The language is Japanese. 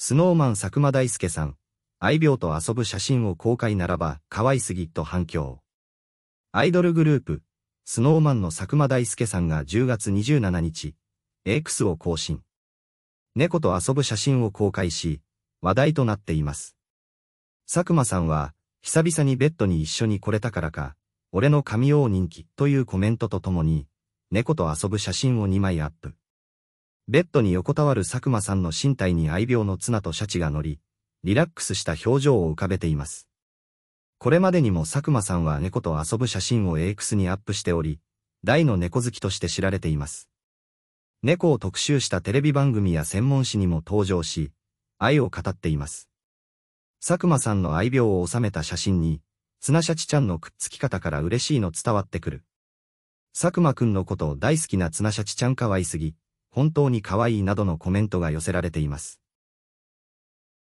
スノーマン佐久間大介さん、愛病と遊ぶ写真を公開ならば可愛すぎと反響。アイドルグループ、スノーマンの佐久間大介さんが10月27日、X を更新。猫と遊ぶ写真を公開し、話題となっています。佐久間さんは、久々にベッドに一緒に来れたからか、俺の神王人気というコメントとともに、猫と遊ぶ写真を2枚アップ。ベッドに横たわる佐久間さんの身体に愛病の綱とシャチが乗り、リラックスした表情を浮かべています。これまでにも佐久間さんは猫と遊ぶ写真を AX にアップしており、大の猫好きとして知られています。猫を特集したテレビ番組や専門誌にも登場し、愛を語っています。佐久間さんの愛病を収めた写真に、綱シャチちゃんのくっつき方から嬉しいの伝わってくる。佐久間くんのこと大好きな綱シャチちゃん可愛すぎ、本当に可愛いなどのコメントが寄せられています。